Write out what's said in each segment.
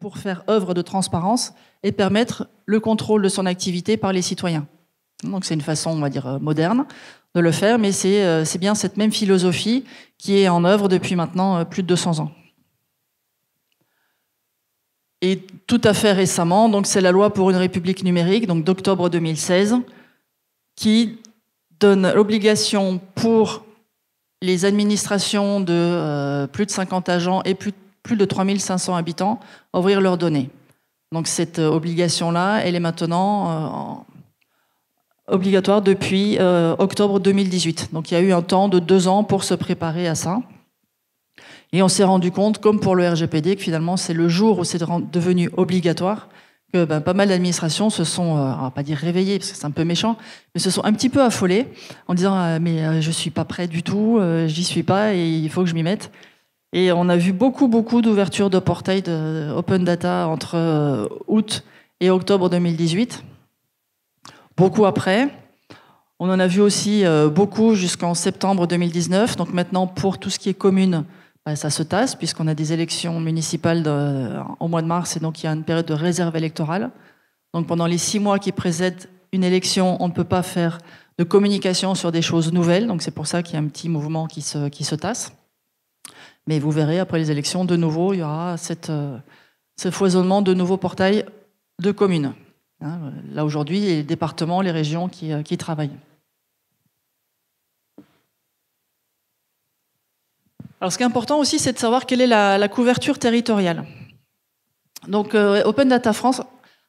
pour faire œuvre de transparence et permettre le contrôle de son activité par les citoyens. Donc c'est une façon, on va dire, euh, moderne de le faire, mais euh, c'est bien cette même philosophie qui est en œuvre depuis maintenant euh, plus de 200 ans. Et tout à fait récemment, donc c'est la loi pour une République numérique, donc d'octobre 2016, qui donne l'obligation pour les administrations de plus de 50 agents et plus de plus de 3500 habitants ouvrir leurs données. Donc cette euh, obligation-là, elle est maintenant euh, obligatoire depuis euh, octobre 2018. Donc il y a eu un temps de deux ans pour se préparer à ça. Et on s'est rendu compte, comme pour le RGPD, que finalement c'est le jour où c'est devenu obligatoire que ben, pas mal d'administrations se sont, on ne va pas dire réveillées, parce que c'est un peu méchant, mais se sont un petit peu affolées en disant «Ah, mais je suis pas prêt du tout, j'y suis pas et il faut que je m'y mette. Et on a vu beaucoup, beaucoup d'ouvertures de portails de Open Data entre euh, août et octobre 2018. Beaucoup après. On en a vu aussi euh, beaucoup jusqu'en septembre 2019. Donc maintenant, pour tout ce qui est commune, bah, ça se tasse, puisqu'on a des élections municipales euh, au mois de mars, et donc il y a une période de réserve électorale. Donc pendant les six mois qui précèdent une élection, on ne peut pas faire de communication sur des choses nouvelles. Donc c'est pour ça qu'il y a un petit mouvement qui se, qui se tasse. Mais vous verrez, après les élections, de nouveau, il y aura euh, ce foisonnement de nouveaux portails de communes. Hein, là, aujourd'hui, il y a les départements, les régions euh, qui, travaillent. Alors, ce qui est important aussi, c'est de savoir quelle est la, couverture territoriale. Donc, euh, Open Data France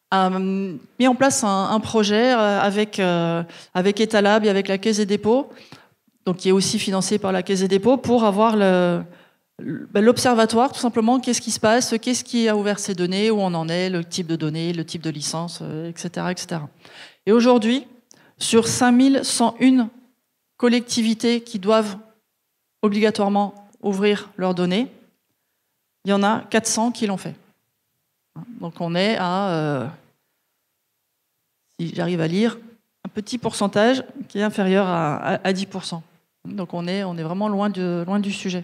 a mis en place un, projet avec, avec Etalab et avec la Caisse des dépôts, donc qui est aussi financé par la Caisse des dépôts, pour avoir le, ben, l'observatoire, tout simplement, qu'est-ce qui se passe, qu'est-ce qui a ouvert ces données, où on en est, le type de données, le type de licence, etc. Euh, etc. Et aujourd'hui, sur 5101 collectivités qui doivent obligatoirement ouvrir leurs données, il y en a 400 qui l'ont fait. Donc on est à, euh, si j'arrive à lire, un petit pourcentage qui est inférieur à, à 10%. Donc on est, on est vraiment loin, de, loin du sujet.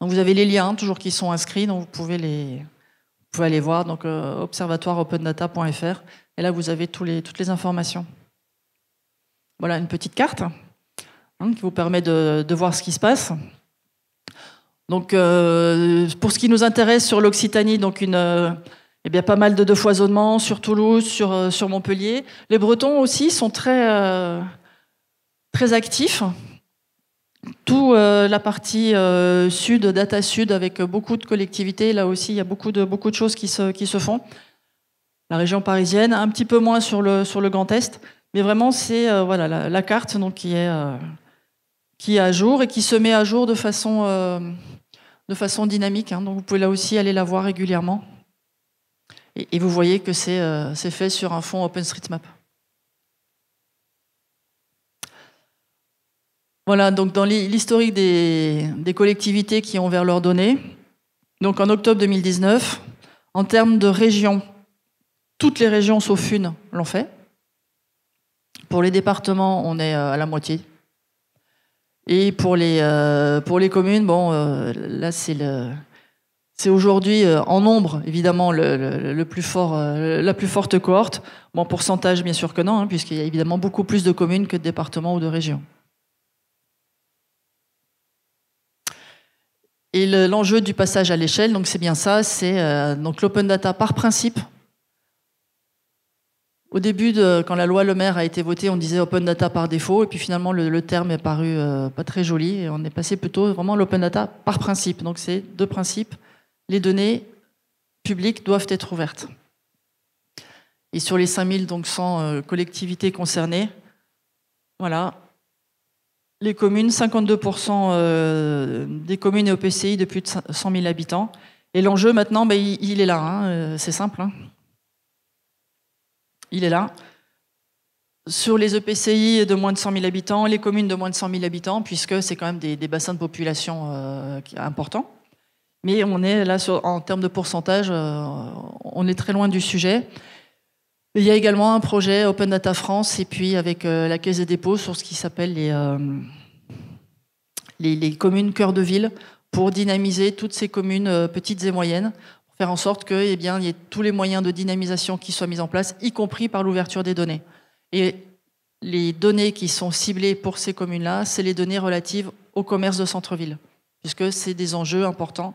Donc vous avez les liens toujours qui sont inscrits, donc vous pouvez les, pouvez aller voir, donc euh, observatoireopendata.fr, et là vous avez tous les, toutes les informations. Voilà une petite carte hein, qui vous permet de, voir ce qui se passe. Donc euh, pour ce qui nous intéresse sur l'Occitanie, donc une euh, eh bien, pas mal de, de foisonnements sur Toulouse, sur, sur Montpellier. Les Bretons aussi sont très, très actifs tout euh, la partie euh, sud, data sud, avec beaucoup de collectivités. Là aussi, il y a beaucoup de, beaucoup de choses qui se, qui se font. La région parisienne, un petit peu moins sur le, sur le Grand Est, mais vraiment, c'est euh, voilà, la, carte donc, qui, est, qui à jour et qui se met à jour de façon, de façon dynamique. Hein. donc vous pouvez là aussi aller la voir régulièrement. Et, vous voyez que c'est fait sur un fond OpenStreetMap. Voilà, donc dans l'historique des, collectivités qui ont vers leurs données, donc en octobre 2019, en termes de régions, toutes les régions sauf une l'ont fait. Pour les départements, on est euh, à la moitié. Et pour les, euh, pour les communes, bon, euh, là, c'est le. C'est aujourd'hui en nombre, évidemment, le, plus fort, la plus forte cohorte. Bon, pourcentage, bien sûr que non, hein, puisqu'il y a évidemment beaucoup plus de communes que de départements ou de régions. Et l'enjeu du passage à l'échelle, donc c'est bien ça, c'est euh, donc l'open data par principe. Au début, quand la loi Le Maire a été votée, on disait open data par défaut, et puis finalement le, terme est paru euh, pas très joli, et on est passé plutôt vraiment l'open data par principe. Donc c'est deux principes les données publiques doivent être ouvertes. Et sur les 5100 euh, collectivités concernées, voilà, les communes, 52% euh, des communes et EPCI de plus de 100 000 habitants. Et l'enjeu maintenant, ben, il, est là, hein. euh, c'est simple. Hein. Il est là. Sur les EPCI de moins de 100 000 habitants, les communes de moins de 100 000 habitants, puisque c'est quand même des, bassins de population euh, importants. Mais on est là, en termes de pourcentage, on est très loin du sujet. Il y a également un projet Open Data France et puis avec euh, la Caisse des dépôts sur ce qui s'appelle euh, les, les, communes cœur de ville pour dynamiser toutes ces communes euh, petites et moyennes pour faire en sorte que eh il y ait tous les moyens de dynamisation qui soient mis en place, y compris par l'ouverture des données. Et les données qui sont ciblées pour ces communes-là, c'est les données relatives au commerce de centre-ville, puisque c'est des enjeux importants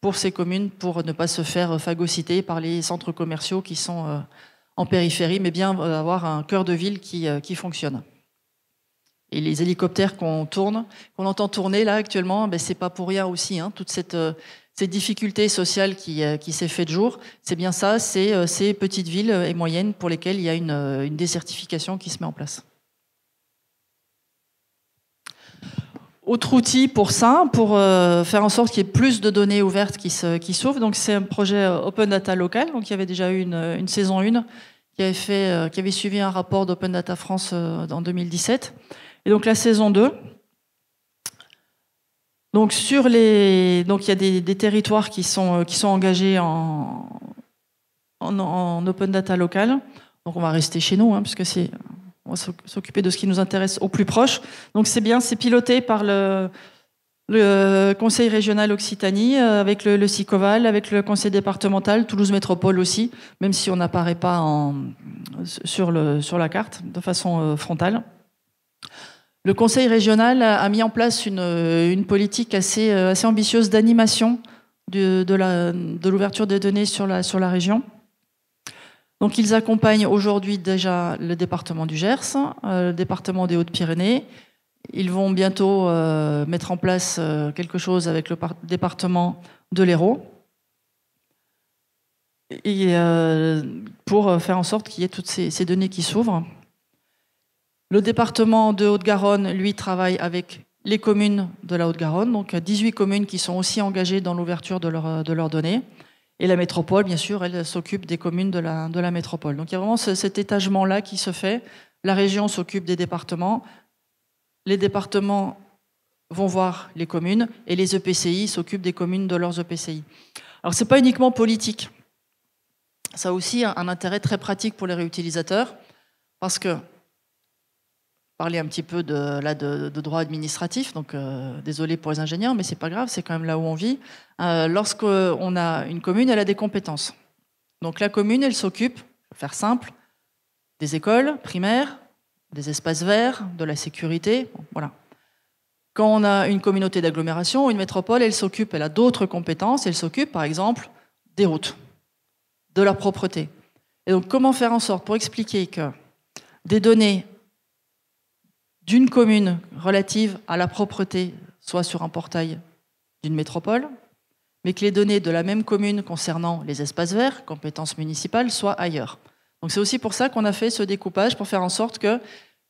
pour ces communes pour ne pas se faire phagocyter par les centres commerciaux qui sont en périphérie, mais bien euh, avoir un cœur de ville qui, euh, qui fonctionne. Et les hélicoptères qu'on tourne, qu'on entend tourner là actuellement, ben c'est pas pour rien aussi. Hein. toute euh, cette, difficulté sociale qui, qui s'est fait de jour, c'est bien ça, c'est ces petites villes et moyennes pour lesquelles il y a une, une désertification qui se met en place. Autre outil pour ça, pour euh, faire en sorte qu'il y ait plus de données ouvertes qui, s'ouvrent. Donc c'est un projet euh, Open Data local. Donc il y avait déjà eu une, saison 1 qui avait, fait, euh, qui avait suivi un rapport d'Open Data France en 2017. Et donc la saison 2. Donc sur les, donc il y a des, territoires qui sont, qui sont engagés en, en, open data local. Donc on va rester chez nous, hein, puisque c'est on va s'occuper de ce qui nous intéresse au plus proche. Donc c'est bien, c'est piloté par le, Conseil régional Occitanie, euh, avec le, SICOVAL, avec le Conseil départemental, Toulouse Métropole aussi, même si on n'apparaît pas sur, la carte de façon euh, frontale. Le Conseil régional a, mis en place une, politique euh, assez, ambitieuse d'animation de, l'ouverture des données sur la région. Donc ils accompagnent aujourd'hui déjà le département du Gers, euh, le département des Hautes-Pyrénées. Ils vont bientôt euh, mettre en place euh, quelque chose avec le département de l'Hérault pour faire en sorte qu'il y ait toutes ces, données qui s'ouvrent. Le département de Haute-Garonne, lui, travaille avec les communes de la Haute-Garonne, donc 18 communes qui sont aussi engagées dans l'ouverture de leurs données. Et la métropole, bien sûr, elle s'occupe des communes de la, métropole. Donc il y a vraiment cet étagement-là qui se fait. La région s'occupe des départements. Les départements vont voir les communes et les EPCI s'occupent des communes de leurs EPCI. Alors ce n'est pas uniquement politique. Ça a aussi un intérêt très pratique pour les réutilisateurs parce que parler un petit peu de, là, de, droit administratif, donc euh, désolé pour les ingénieurs, mais c'est pas grave, c'est quand même là où on vit. Euh, Lorsqu'on a une commune, elle a des compétences. Donc la commune, elle s'occupe, faire simple, des écoles primaires, des espaces verts, de la sécurité, voilà. Quand on a une communauté d'agglomération, une métropole, elle s'occupe, elle a d'autres compétences, elle s'occupe par exemple des routes, de la propreté. Et donc comment faire en sorte pour expliquer que des données d'une commune relative à la propreté soit sur un portail d'une métropole, mais que les données de la même commune concernant les espaces verts, compétences municipales, soient ailleurs. Donc c'est aussi pour ça qu'on a fait ce découpage, pour faire en sorte que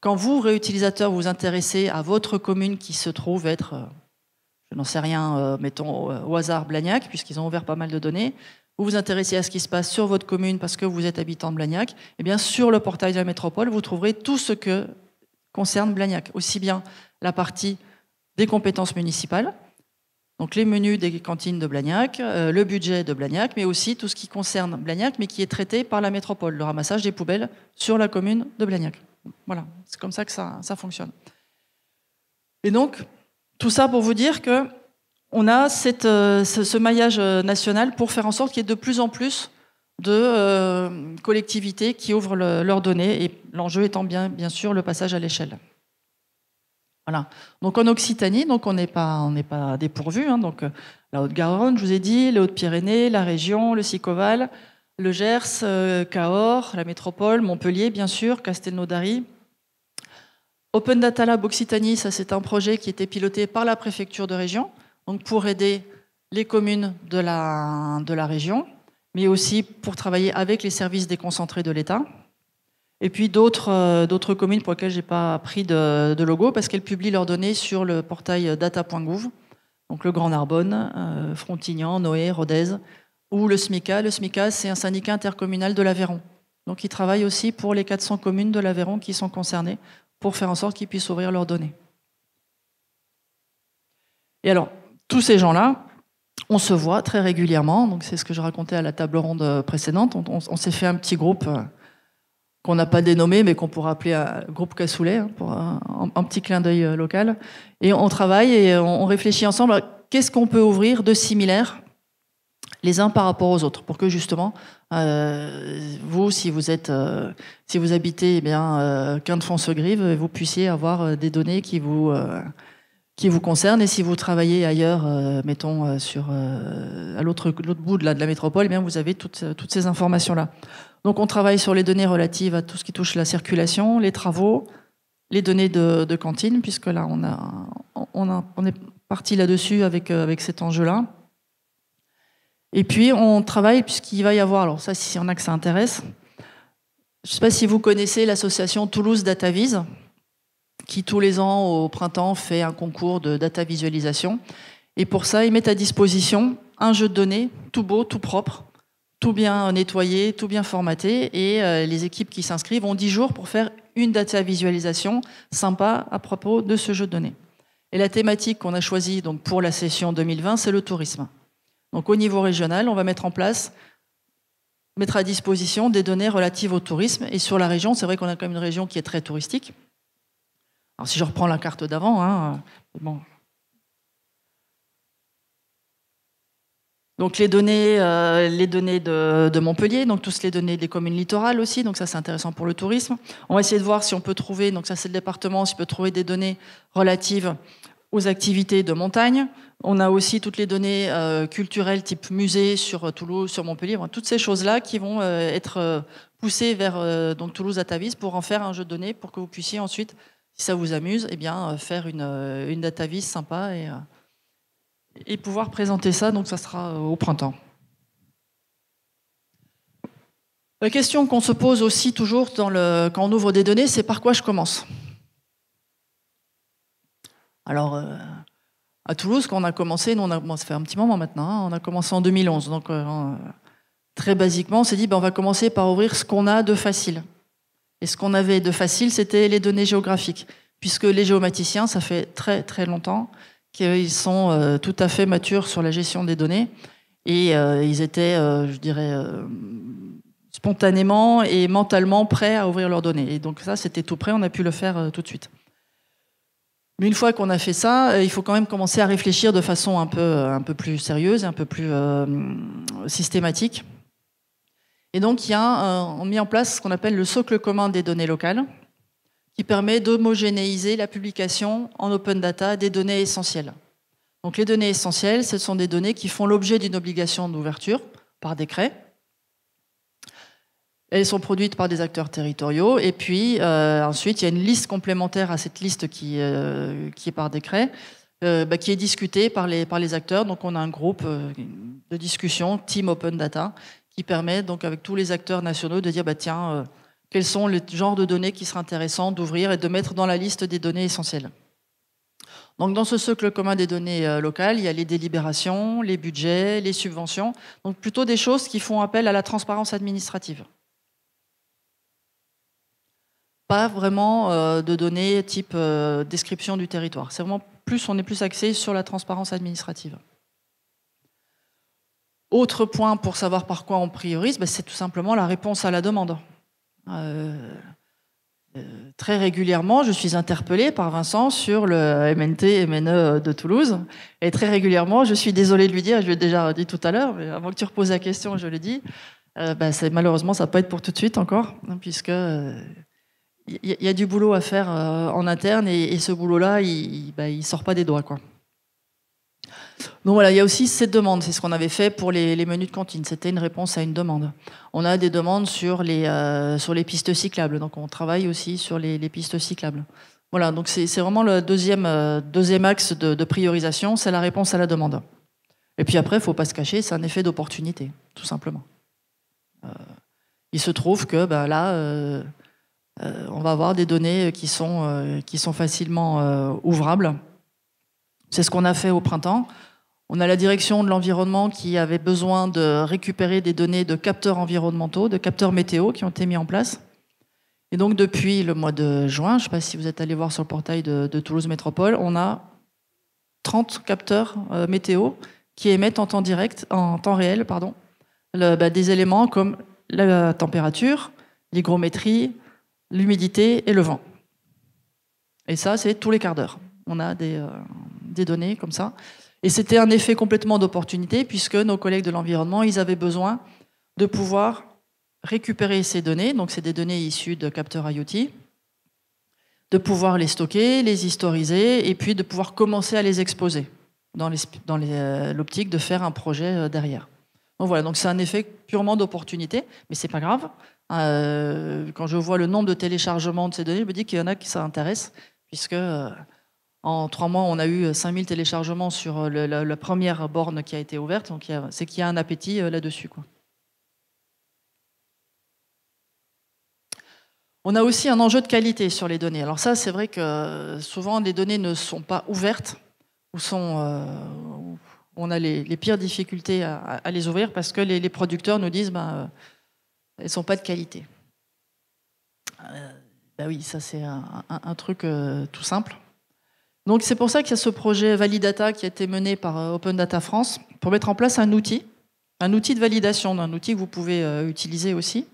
quand vous, réutilisateurs, vous intéressez à votre commune qui se trouve être, euh, je n'en sais rien, euh, mettons euh, au hasard Blagnac, puisqu'ils ont ouvert pas mal de données, vous vous intéressez à ce qui se passe sur votre commune parce que vous êtes habitant de Blagnac, et eh bien sur le portail de la métropole, vous trouverez tout ce que concerne Blagnac, aussi bien la partie des compétences municipales, donc les menus des cantines de Blagnac, euh, le budget de Blagnac, mais aussi tout ce qui concerne Blagnac, mais qui est traité par la métropole, le ramassage des poubelles sur la commune de Blagnac. Voilà, c'est comme ça que ça, fonctionne. Et donc, tout ça pour vous dire qu'on a cette, euh, ce, ce, maillage euh, national pour faire en sorte qu'il y ait de plus en plus de euh, collectivités qui ouvrent leurs données, et l'enjeu étant bien, bien sûr le passage à l'échelle. Voilà. Donc en Occitanie, donc on n'est pas, dépourvu. Hein. donc euh, la Haute-Garonne, je vous ai dit, les Hautes-Pyrénées, la région, le Sicoval, le Gers, euh, Cahors, la métropole, Montpellier, bien sûr, Castelnaudary. Open Data Lab Occitanie, ça c'est un projet qui était piloté par la préfecture de région, pour aider les communes de la région mais aussi pour travailler avec les services déconcentrés de l'État. Et puis d'autres euh, communes pour lesquelles je n'ai pas pris de, logo parce qu'elles publient leurs données sur le portail data.gouv, donc le Grand Narbonne, euh, Frontignan, Noé, Rodez, ou le SMICA. Le SMICA, c'est un syndicat intercommunal de l'Aveyron. Donc ils travaillent aussi pour les 400 communes de l'Aveyron qui sont concernées pour faire en sorte qu'ils puissent ouvrir leurs données. Et alors, tous ces gens-là, on se voit très régulièrement. Donc c'est ce que je racontais à la table ronde euh, précédente. On, s'est fait un petit groupe euh, qu'on n'a pas dénommé, mais qu'on pourra appeler euh, groupe Cassoulet, hein, pour un, petit clin d'œil local. Et on travaille et on, réfléchit ensemble à qu'est-ce qu'on peut ouvrir de similaire les uns par rapport aux autres, pour que justement, vous, si vous êtes, si vous habitez, eh bien, qu'un de se vous puissiez avoir des données qui vous qui vous concerne. Et si vous travaillez ailleurs, euh, mettons euh, sur euh, à l'autre bout de la, de la métropole, eh bien vous avez toutes, ces informations là. Donc on travaille sur les données relatives à tout ce qui touche la circulation, les travaux, les données de, cantine, puisque là on a on, est parti là-dessus avec avec cet enjeu là. Et puis on travaille puisqu'il va y avoir alors ça si en a que ça intéresse. Je ne sais pas si vous connaissez l'association Toulouse DataVise qui tous les ans au printemps fait un concours de data visualisation. Et pour ça, ils mettent à disposition un jeu de données tout beau, tout propre, tout bien nettoyé, tout bien formaté. Et euh, les équipes qui s'inscrivent ont 10 jours pour faire une data visualisation sympa à propos de ce jeu de données. Et la thématique qu'on a choisie donc, pour la session 2020, c'est le tourisme. Donc au niveau régional, on va mettre en place mettre à disposition des données relatives au tourisme. Et sur la région, c'est vrai qu'on a quand même une région qui est très touristique si je reprends la carte d'avant, hein, bon. Donc les données, euh, les données de, Montpellier, donc toutes les données des communes littorales aussi, donc ça c'est intéressant pour le tourisme. On va essayer de voir si on peut trouver, donc ça c'est le département, si on peut trouver des données relatives aux activités de montagne. On a aussi toutes les données euh, culturelles type musée sur euh, Toulouse, sur Montpellier, toutes ces choses-là qui vont être poussées vers donc Toulouse à Tavis pour en faire un jeu de données pour que vous puissiez ensuite si ça vous amuse, eh bien, euh, faire une, euh, une sympa et, euh, et pouvoir présenter ça. Donc, ça sera au printemps. La question qu'on se pose aussi toujours quand on ouvre des données, c'est par quoi je commence Alors, à Toulouse, quand on a commencé, nous, on a, bon, ça fait un petit moment maintenant, hein, on a commencé en 2011. Donc, très basiquement, on s'est dit, ben, on va commencer par ouvrir ce qu'on a de facile. Et ce qu'on avait de facile, c'était les données géographiques, puisque les géomaticiens, ça fait très très longtemps qu'ils sont euh, tout à fait matures sur la gestion des données, et euh, ils étaient, euh, je dirais, spontanément et mentalement prêts à ouvrir leurs données. Et donc ça, c'était tout prêt, on a pu le faire tout de suite. Mais une fois qu'on a fait ça, il faut quand même commencer à réfléchir de façon un peu, un peu plus sérieuse, et un peu plus systématique et donc, il a euh, on met en place ce qu'on appelle le socle commun des données locales, qui permet d'homogénéiser la publication en open data des données essentielles. Donc, les données essentielles, ce sont des données qui font l'objet d'une obligation d'ouverture par décret. Elles sont produites par des acteurs territoriaux. Et puis, euh, ensuite, il y a une liste complémentaire à cette liste qui, euh, est par décret, bah, qui est discutée par les acteurs. Donc, on a un groupe de discussion, Team Open Data, qui permet donc avec tous les acteurs nationaux de dire bah tiens euh, quels sont les genres de données qui seraient intéressants d'ouvrir et de mettre dans la liste des données essentielles. Donc dans ce socle commun des données euh, locales, il y a les délibérations, les budgets, les subventions, donc plutôt des choses qui font appel à la transparence administrative. Pas vraiment euh, de données type description du territoire. C'est vraiment plus on est plus axé sur la transparence administrative. Autre point pour savoir par quoi on priorise, ben, c'est tout simplement la réponse à la demande. Euh, euh, très régulièrement, je suis interpellée par Vincent sur le MNT, MNE de Toulouse. Et très régulièrement, je suis désolée de lui dire, je l'ai déjà dit tout à l'heure, mais avant que tu reposes la question, je le dis, euh, ben, malheureusement, ça peut être pour tout de suite encore, puisqu'il hein, puisque il y, a du boulot à faire en interne et, ce boulot-là, il, ne ben, sort pas des doigts. quoi voilà, il y a aussi cette demande. C'est ce qu'on avait fait pour les, menus de cantine. C'était une réponse à une demande. On a des demandes sur les, euh, sur les pistes cyclables. Donc on travaille aussi sur les, pistes cyclables. Voilà, donc c'est vraiment le deuxième, euh, deuxième axe de, priorisation, c'est la réponse à la demande. Et puis après, il ne faut pas se cacher, c'est un effet d'opportunité, tout simplement. Euh, il se trouve que bah, là, on va avoir des données qui sont, qui sont facilement ouvrables. C'est ce qu'on a fait au printemps. On a la direction de l'environnement qui avait besoin de récupérer des données de capteurs environnementaux, de capteurs météo qui ont été mis en place. Et donc depuis le mois de juin, je ne sais pas si vous êtes allé voir sur le portail de, Toulouse Métropole, on a 30 capteurs euh, météo qui émettent en temps direct, en temps réel, pardon, bah, des éléments comme la température, l'hygrométrie, l'humidité et le vent. Et ça, c'est tous les quarts d'heure. On a des euh, données comme ça. Et c'était un effet complètement d'opportunité, puisque nos collègues de l'environnement, ils avaient besoin de pouvoir récupérer ces données, donc c'est des données issues de capteurs IoT, de pouvoir les stocker, les historiser, et puis de pouvoir commencer à les exposer dans euh, l'optique de faire un projet euh, derrière. Donc voilà, donc c'est un effet purement d'opportunité, mais c'est pas grave. Euh, quand je vois le nombre de téléchargements de ces données, je me dis qu'il y en a qui s'intéressent, puisque en trois mois, on a eu 5000 euh, téléchargements sur euh, la, première borne qui a été ouverte. Donc, c'est qu'il y a un appétit euh, là-dessus. On a aussi un enjeu de qualité sur les données. Alors ça, c'est vrai que souvent, les données ne sont pas ouvertes ou sont... on a les, pires difficultés à, les ouvrir parce que les, producteurs nous disent ben, elles ne sont pas de qualité. Bah oui, ça c'est un, truc tout simple. Donc c'est pour ça qu'il y a ce projet Validata qui a été mené par euh, Open Data France pour mettre en place un outil, un outil de validation, un outil que vous pouvez euh, utiliser aussi.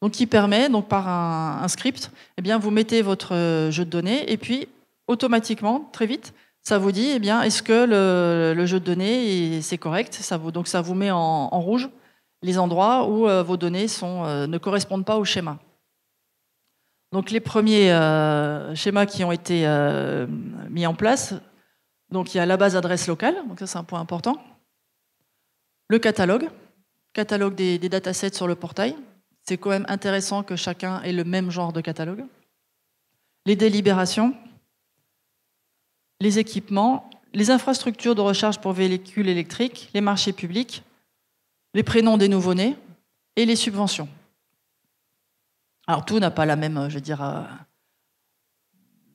Donc qui permet, donc par un, script, eh bien vous mettez votre euh, jeu de données et puis automatiquement, très vite, ça vous dit, eh bien est-ce que le, jeu de données c'est correct ça vous, Donc ça vous met en, rouge les endroits où vos données ne correspondent pas au schéma. Donc les premiers euh, schémas qui ont été euh, mis en place, donc il y a la base adresse locale, donc ça c'est un point important. Le catalogue, catalogue des, des datasets sur le portail. C'est quand même intéressant que chacun ait le même genre de catalogue. Les délibérations, les équipements, les infrastructures de recharge pour véhicules électriques, les marchés publics, les prénoms des nouveau-nés et les subventions. Alors tout n'a pas la même, euh, je euh,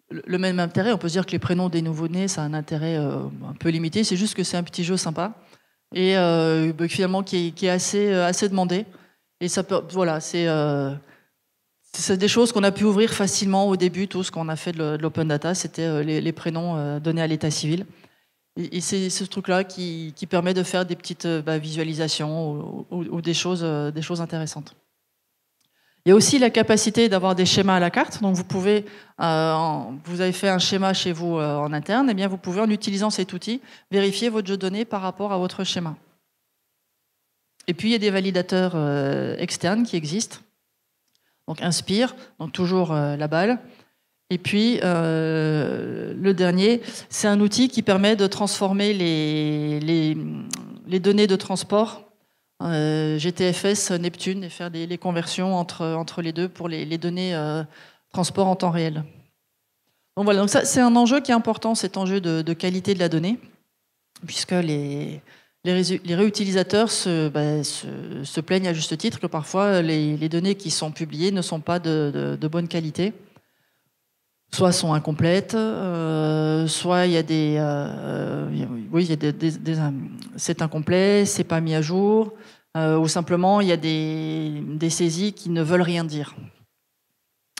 le même intérêt. On peut se dire que les prénoms des nouveau-nés, ça a un intérêt euh, un peu limité. C'est juste que c'est un petit jeu sympa et bah, finalement qui est, assez, demandé. Et ça peut, voilà, c'est des choses qu'on a pu ouvrir facilement au début. Tout ce qu'on a fait de l'open data, c'était les, prénoms donnés à l'état civil. Et, c'est ce truc-là qui, permet de faire des petites bah, visualisations ou, des choses intéressantes. Il y a aussi la capacité d'avoir des schémas à la carte. Donc vous pouvez, euh, vous avez fait un schéma chez vous euh, en interne, et eh bien vous pouvez en utilisant cet outil vérifier votre jeu de données par rapport à votre schéma. Et puis il y a des validateurs euh, externes qui existent. Donc Inspire, donc toujours la balle. Et puis le dernier, c'est un outil qui permet de transformer les, les données de transport euh, GTFS, Neptune, et faire les, conversions entre, les deux pour les, données euh, transport en temps réel. c'est un enjeu qui est important, cet enjeu de, qualité de la donnée, puisque les, réutilisateurs bah, se, plaignent à juste titre que parfois les, données qui sont publiées ne sont pas de bonne qualité soit sont incomplètes, euh, soit il y a des, euh, euh, c'est incomplet, c'est pas mis à jour, ou simplement il y a des, saisies qui ne veulent rien dire.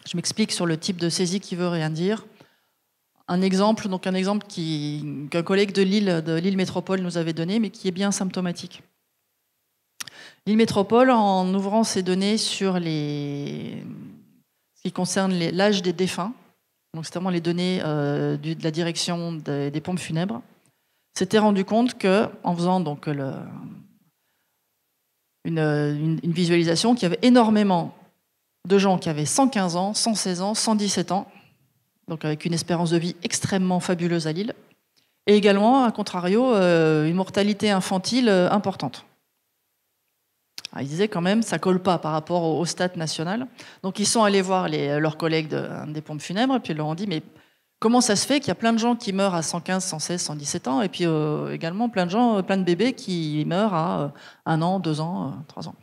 Je m'explique sur le type de saisie qui veut rien dire. Un exemple, donc un exemple qu'un collègue de Lille, de Métropole nous avait donné, mais qui est bien symptomatique. L'île Métropole, en ouvrant ses données sur les, ce qui concerne l'âge des défunts, donc vraiment les données euh, de la direction des, pompes funèbres, s'était rendu compte que, faisant donc une, visualisation, qu'il y avait énormément de gens qui avaient 115 ans, 116 ans, 117 ans, donc avec une espérance de vie extrêmement fabuleuse à Lille, et également, à contrario, euh, une mortalité infantile euh, importante. Ah, ils disaient quand même, ça colle pas par rapport au, stade national. Donc ils sont allés voir les, euh, leurs collègues hein, des pompes funèbres, et puis ils leur ont dit, mais comment ça se fait qu'il y a plein de gens qui meurent à 115, 116, 117 ans, et puis euh, également plein de gens, euh, plein de bébés qui meurent à 1 un an, deux ans, 3 trois ans.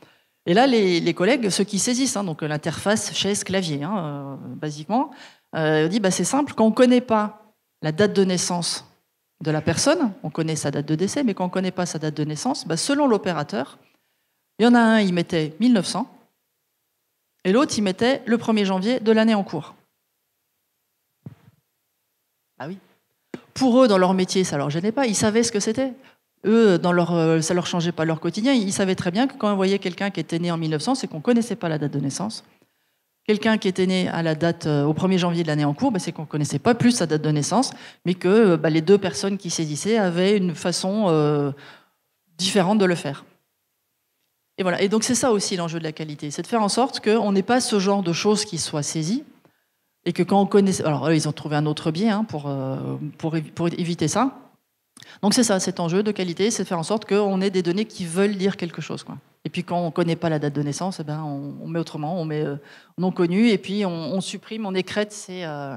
Et là, les, collègues, ceux qui saisissent, hein, donc l'interface chaise clavier, hein, basiquement, ont dit bah, c'est simple, quand on ne connaît pas la date de naissance de la personne, on connaît sa date de décès, mais quand on ne connaît pas sa date de naissance, bah, selon l'opérateur, il y en a un, il mettait 1900, et l'autre, il mettait le 1er janvier de l'année en cours. Ah oui. Pour eux, dans leur métier, ça leur gênait pas. Ils savaient ce que c'était. Eux, dans leur, euh, ça leur changeait pas leur quotidien. Ils savaient très bien que quand on voyait quelqu'un qui était né en 1900, c'est qu'on ne connaissait pas la date de naissance. Quelqu'un qui était né à la date euh, au 1er janvier de l'année en cours, ben, c'est qu'on ne connaissait pas plus sa date de naissance, mais que euh, ben, les deux personnes qui saisissaient avaient une façon différente de le faire. Et voilà. Et donc c'est ça aussi l'enjeu de la qualité, c'est de faire en sorte qu'on n'ait pas ce genre de choses qui soient saisies et que quand on connaît, alors ils ont trouvé un autre biais hein, pour, euh, pour, éviter ça. Donc c'est ça, cet enjeu de qualité, c'est de faire en sorte qu'on ait des données qui veulent dire quelque chose. Et puis quand on ne connaît pas la date de naissance, eh ben, on, met autrement, on met euh, non connu, et puis on, supprime, on écrète ces, euh,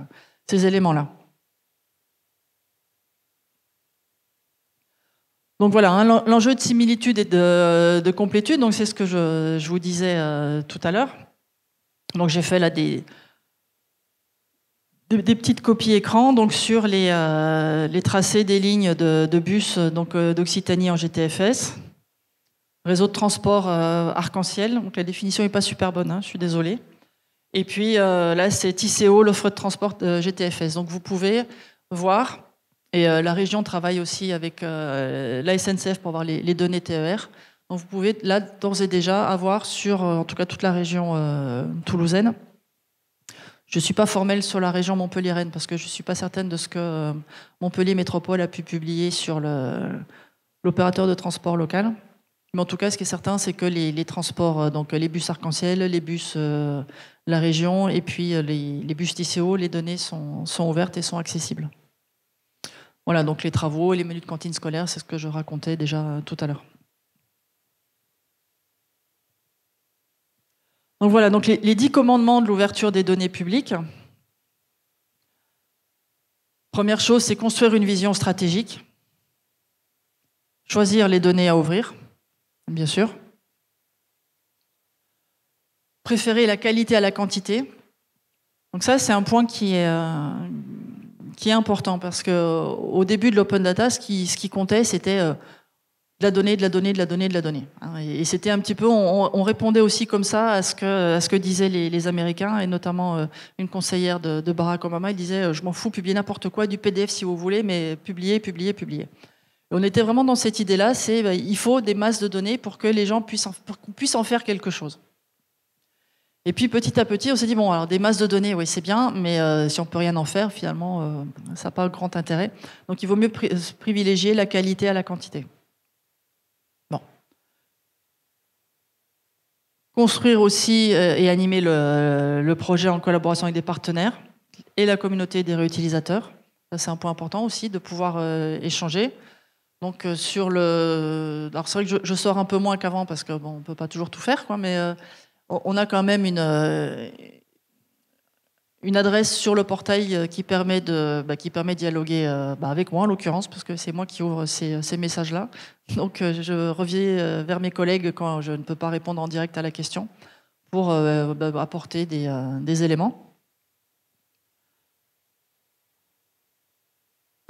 ces éléments-là. Donc voilà, hein, l'enjeu de similitude et de, complétude, donc c'est ce que je, vous disais euh, tout à l'heure. Donc j'ai fait là des, petites copies écran donc sur euh, les, tracés des lignes de, bus donc euh, d'Occitanie en GTFS. Réseau de transport arc-en-ciel, donc la définition n'est pas super bonne, hein, je suis désolé. Et puis là, c'est ICO, l'offre de transport GTFS. Donc vous pouvez voir et euh, la région travaille aussi avec euh, la SNCF pour avoir les, données TER. Donc vous pouvez là d'ores et déjà avoir sur, euh, en tout cas toute la région toulousaine, je ne suis pas formelle sur la région montpelliéraine parce que je ne suis pas certaine de ce que Montpellier Métropole a pu publier sur l'opérateur de transport local. Mais en tout cas, ce qui est certain, c'est que les, transports, donc les bus arc-en-ciel, les bus la région et puis les, bus TCO, les données sont ouvertes et sont accessibles. Voilà, donc les travaux et les menus de cantine scolaire, c'est ce que je racontais déjà euh, tout à l'heure. Donc voilà, donc les, dix commandements de l'ouverture des données publiques. Première chose, c'est construire une vision stratégique, choisir les données à ouvrir, bien sûr, préférer la qualité à la quantité. Donc ça, c'est un point qui est, euh, qui est important parce que euh, au début de l'open data, ce qui, ce qui comptait, c'était euh, de la donnée, de la donnée, de la donnée, de la donnée. Hein, et, c'était un petit peu, on, répondait aussi comme ça à ce que, à ce que disaient les, Américains et notamment euh, une conseillère de, de, Barack Obama. Il disait, je m'en fous, publiez n'importe quoi, du PDF si vous voulez, mais publiez, publiez, publiez. On était vraiment dans cette idée-là, c'est bah, il faut des masses de données pour que les gens puissent puissent en faire quelque chose. Et puis petit à petit, on s'est dit bon, alors des masses de données, oui, c'est bien, mais euh, si on ne peut rien en faire, finalement, euh, ça n'a pas grand intérêt. Donc il vaut mieux privilégier la qualité à la quantité. Bon. Construire aussi euh, et animer le, projet en collaboration avec des partenaires et la communauté des réutilisateurs. Ça, c'est un point important aussi de pouvoir échanger. Donc sur le, alors c'est vrai que je, sors un peu moins qu'avant parce qu'on ne peut pas toujours tout faire, quoi, mais on a quand même une, euh, adresse sur le portail euh, qui permet de, bah, qui permet dialoguer euh, bah, avec moi, en l'occurrence, parce que c'est moi qui ouvre ces, messages-là. Donc je reviens vers mes collègues quand je ne peux pas répondre en direct à la question pour bah, apporter des, éléments.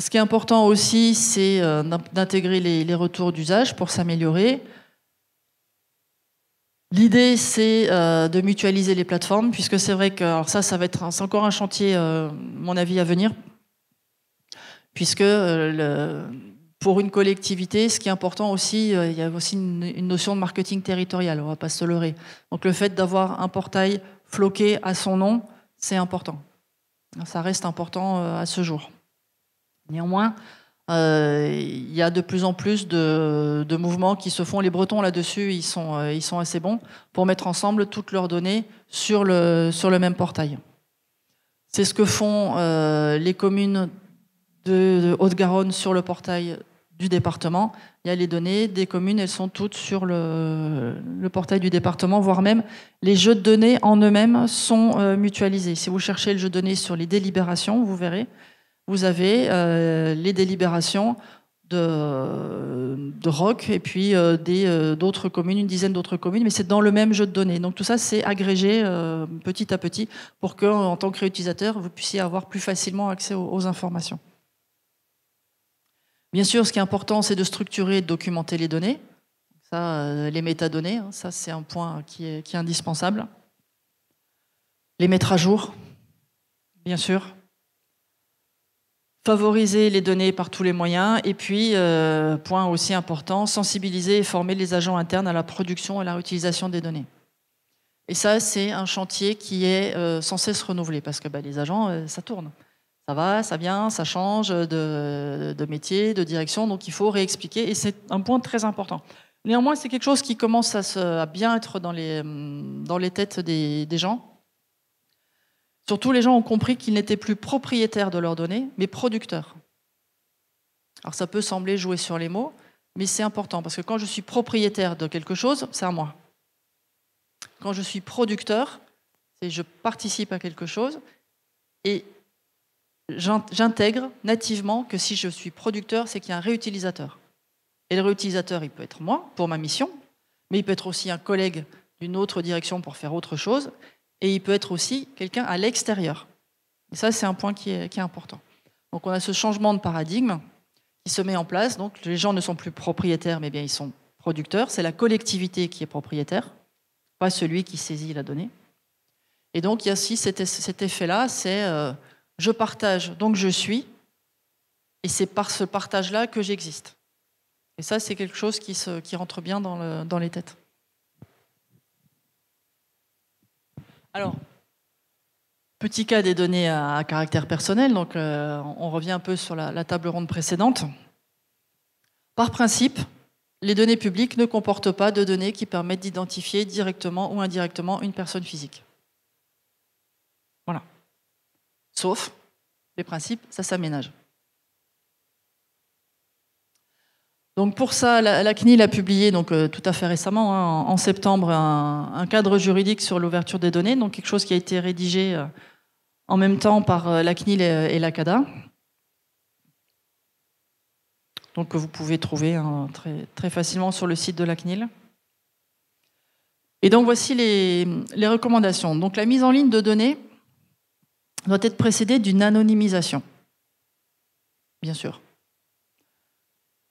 Ce qui est important aussi, c'est d'intégrer les, retours d'usage pour s'améliorer. L'idée, c'est euh, de mutualiser les plateformes, puisque c'est vrai que ça, ça va être c'est encore un chantier, euh, mon avis, à venir, puisque euh, pour une collectivité, ce qui est important aussi, il y a aussi une, une, notion de marketing territorial, on ne va pas se leurrer. Donc le fait d'avoir un portail floqué à son nom, c'est important. Ça reste important à ce jour. Néanmoins, euh, il y a de plus en plus de, mouvements qui se font. Les Bretons là-dessus, ils sont, euh, ils sont assez bons pour mettre ensemble toutes leurs données sur le, sur le même portail. C'est ce que font euh, les communes de Haute-Garonne sur le portail du département. Il y a les données des communes, elles sont toutes sur le, portail du département, voire même les jeux de données en eux-mêmes sont mutualisés. Si vous cherchez le jeu de données sur les délibérations, vous verrez, vous avez euh, les délibérations de, Roc et puis euh, euh, d'autres communes, une dizaine d'autres communes, mais c'est dans le même jeu de données. Donc tout ça, c'est agrégé petit à petit pour qu'en tant que réutilisateur, vous puissiez avoir plus facilement accès aux, informations. Bien sûr, ce qui est important, c'est de structurer et de documenter les données. Ça, les métadonnées, hein, ça c'est un point qui est, qui est indispensable. Les mettre à jour, bien sûr favoriser les données par tous les moyens, et puis, euh, point aussi important, sensibiliser et former les agents internes à la production et à la réutilisation des données. Et ça, c'est un chantier qui est euh, sans cesse renouvelé, parce que bah, les agents, euh, ça tourne. Ça va, ça vient, ça change de, métier, de direction, donc il faut réexpliquer, et c'est un point très important. Néanmoins, c'est quelque chose qui commence à, se, à bien être dans les, hum, dans les têtes des, des gens. Surtout, les gens ont compris qu'ils n'étaient plus propriétaires de leurs données, mais producteurs. Alors ça peut sembler jouer sur les mots, mais c'est important, parce que quand je suis propriétaire de quelque chose, c'est à moi. Quand je suis producteur, c'est je participe à quelque chose, et j'intègre nativement que si je suis producteur, c'est qu'il y a un réutilisateur. Et le réutilisateur, il peut être moi, pour ma mission, mais il peut être aussi un collègue d'une autre direction pour faire autre chose, et il peut être aussi quelqu'un à l'extérieur. Et ça, c'est un point qui est, important. Donc on a ce changement de paradigme qui se met en place. Donc les gens ne sont plus propriétaires, mais bien ils sont producteurs. C'est la collectivité qui est propriétaire, pas celui qui saisit la donnée. Et donc il y a aussi cet, effet-là, c'est euh, je partage, donc je suis, et c'est par ce partage-là que j'existe. Et ça, c'est quelque chose qui, rentre bien dans les têtes. Alors, petit cas des données à, caractère personnel, donc euh, on revient un peu sur la table ronde précédente. Par principe, les données publiques ne comportent pas de données qui permettent d'identifier directement ou indirectement une personne physique. Voilà. Sauf les principes, ça s'aménage. Donc pour ça, la, CNIL a publié donc euh, tout à fait récemment, hein, en, septembre, un, cadre juridique sur l'ouverture des données, donc quelque chose qui a été rédigé euh, en même temps par euh, la CNIL et, la CADA, Donc que vous pouvez trouver hein, très, très, facilement sur le site de la CNIL. Et donc voici les, les recommandations. Donc la mise en ligne de données doit être précédée d'une anonymisation, bien sûr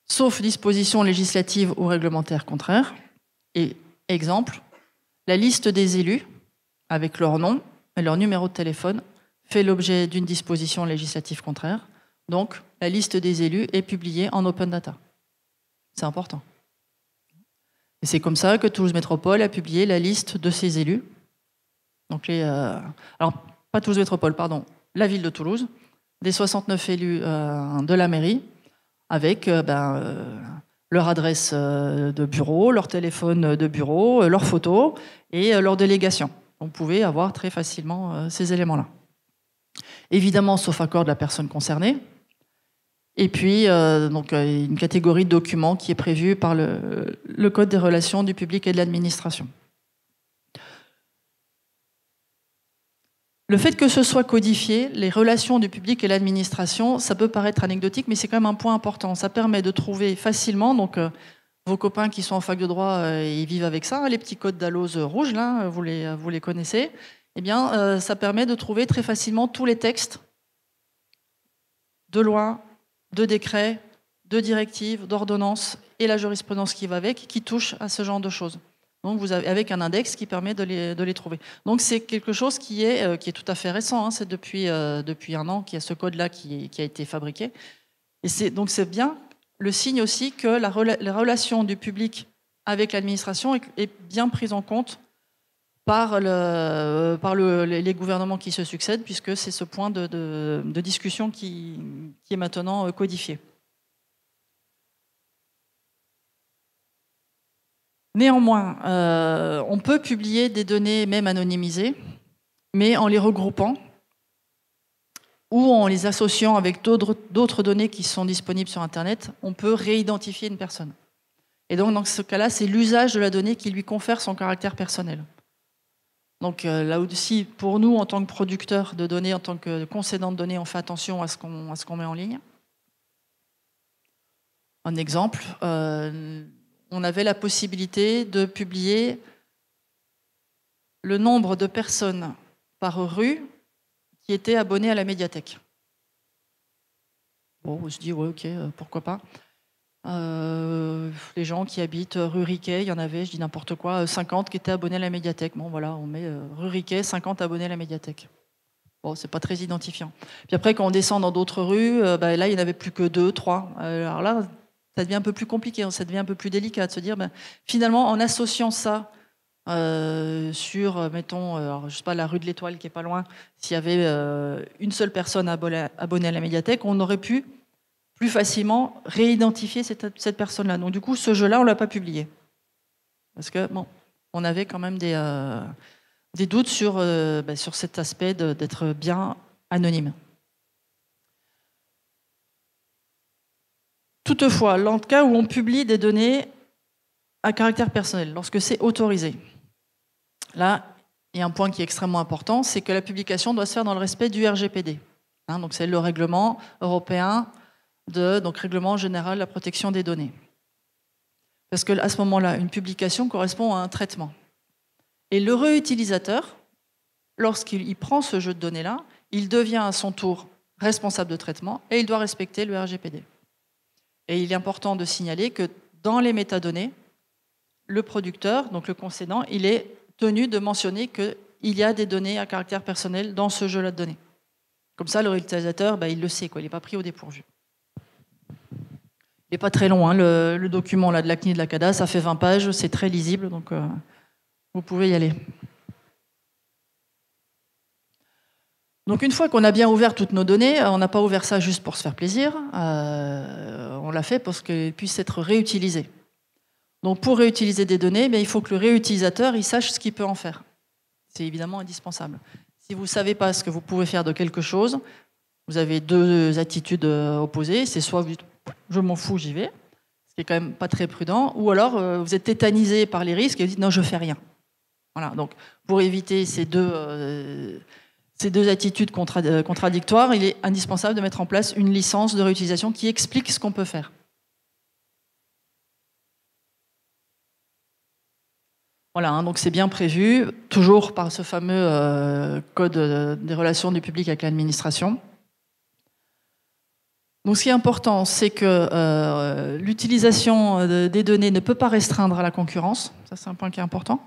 sauf disposition législative ou réglementaire contraire. Et exemple, la liste des élus, avec leur nom et leur numéro de téléphone, fait l'objet d'une disposition législative contraire. Donc, la liste des élus est publiée en open data. C'est important. Et c'est comme ça que Toulouse Métropole a publié la liste de ses élus. Donc les, euh, alors, pas Toulouse Métropole, pardon, la ville de Toulouse, des 69 élus euh, de la mairie, avec euh, ben, euh, leur adresse euh, de bureau, leur téléphone de bureau, leur photo et leur délégation. On pouvait avoir très facilement ces éléments-là. Évidemment, sauf accord de la personne concernée. Et puis, donc, une catégorie de documents qui est prévue par le Code des relations du public et de l'administration. Le fait que ce soit codifié, les relations du public et l'administration, ça peut paraître anecdotique, mais c'est quand même un point important. Ça permet de trouver facilement, donc euh, vos copains qui sont en fac de droit, euh, ils vivent avec ça, hein, les petits codes d'allose rouges, là, euh, vous les, vous les connaissez, eh bien, ça permet de trouver très facilement tous les textes de loi, de décrets, de directives, d'ordonnances et la jurisprudence qui va avec, qui touche à ce genre de choses. Donc vous avez, avec un index qui permet de les, trouver. Donc c'est quelque chose qui est, euh, qui est tout à fait récent. Hein. C'est depuis, euh, depuis un an qu'il y a ce code-là qui, a été fabriqué. Et c'est, donc c'est bien le signe aussi que la, relation du public avec l'administration est, bien prise en compte par, le, euh, par les gouvernements qui se succèdent, puisque c'est ce point de, de discussion qui, qui est maintenant codifié. Néanmoins, euh, on peut publier des données même anonymisées, mais en les regroupant ou en les associant avec d'autres données qui sont disponibles sur Internet, on peut réidentifier une personne. Et donc, dans ce cas-là, c'est l'usage de la donnée qui lui confère son caractère personnel. Donc euh, là aussi, pour nous, en tant que producteurs de données, en tant que concédants de données, on fait attention à ce qu'on met en ligne. Un exemple, euh, on avait la possibilité de publier le nombre de personnes par rue qui étaient abonnées à la médiathèque. Bon, on se dit, ok, euh, pourquoi pas. Euh, les gens qui habitent rue Riquet, il y en avait, je dis n'importe quoi, 50 euh, qui étaient abonnés à la médiathèque. Bon, voilà, on met rue Riquet, 50 abonnés à la médiathèque. Bon, c'est pas très identifiant. Puis après, quand on descend dans d'autres rues, bah, là, il n'y en avait plus que deux, trois. Alors là, ça devient un peu plus compliqué, hein, ça devient un peu plus délicat de se dire, ben, finalement, en associant ça euh, sur, euh, mettons, euh, alors, je sais pas, la rue de l'Étoile qui est pas loin, s'il y avait une seule personne abonnée à la médiathèque, on aurait pu plus facilement réidentifier cette, personne-là. Donc du coup, ce jeu-là, on l'a pas publié. Parce que, bon, on avait quand même des, doutes sur, ben, sur cet aspect d'être bien anonyme. Toutefois, dans le cas où on publie des données à caractère personnel, lorsque c'est autorisé, là, il y a un point qui est extrêmement important, c'est que la publication doit se faire dans le respect du RGPD. Hein, donc c'est le règlement européen de donc règlement général de la protection des données. Parce que à ce moment-là, une publication correspond à un traitement. Et le réutilisateur, lorsqu'il prend ce jeu de données-là, il devient à son tour responsable de traitement et il doit respecter le RGPD. Et il est important de signaler que dans les métadonnées, le producteur, donc le concédant, il est tenu de mentionner qu'il y a des données à caractère personnel dans ce jeu-là de données. Comme ça, le réutilisateur, bah, il le sait, quoi, il n'est pas pris au dépourvu. Il n'est pas très long, hein, le, document là, de la CNI de la CADA, ça fait 20 pages, c'est très lisible, donc euh, vous pouvez y aller. Donc une fois qu'on a bien ouvert toutes nos données, euh, on n'a pas ouvert ça juste pour se faire plaisir. Euh, on l'a fait pour qu'il puisse être réutilisé. Donc pour réutiliser des données, mais il faut que le réutilisateur il sache ce qu'il peut en faire. C'est évidemment indispensable. Si vous ne savez pas ce que vous pouvez faire de quelque chose, vous avez deux attitudes euh, opposées. C'est soit vous dites je m'en fous, j'y vais, ce qui est quand même pas très prudent, ou alors euh, vous êtes tétanisé par les risques et vous dites non, je fais rien. Voilà. Donc pour éviter ces deux euh, ces deux attitudes euh, contradictoires, il est indispensable de mettre en place une licence de réutilisation qui explique ce qu'on peut faire. Voilà, hein, donc c'est bien prévu, toujours par ce fameux euh, code euh, des relations du public avec l'administration. Donc ce qui est important, c'est que l'utilisation des données ne peut pas restreindre la concurrence, ça c'est un point qui est important.